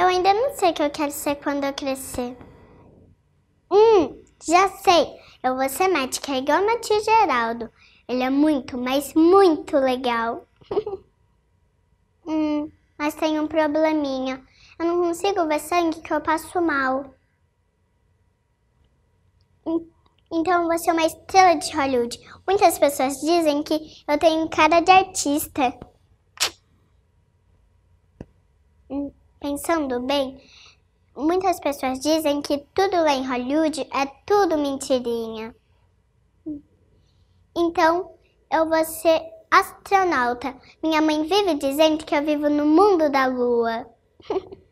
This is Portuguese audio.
Eu ainda não sei o que eu quero ser quando eu crescer. Hum, já sei. Eu vou ser médica é igual meu tio Geraldo. Ele é muito, mas muito legal. hum, mas tem um probleminha. Eu não consigo ver sangue que eu passo mal. Hum, então você é uma estrela de Hollywood. Muitas pessoas dizem que eu tenho cara de artista. pensando bem, muitas pessoas dizem que tudo lá em Hollywood é tudo mentirinha. Então, eu vou ser astronauta. Minha mãe vive dizendo que eu vivo no mundo da lua.